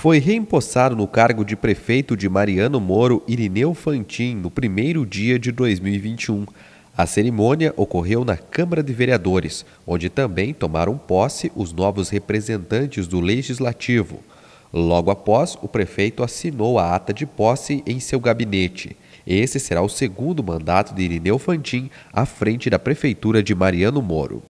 foi reempossado no cargo de prefeito de Mariano Moro Irineu Fantin no primeiro dia de 2021. A cerimônia ocorreu na Câmara de Vereadores, onde também tomaram posse os novos representantes do Legislativo. Logo após, o prefeito assinou a ata de posse em seu gabinete. Esse será o segundo mandato de Irineu Fantin à frente da Prefeitura de Mariano Moro.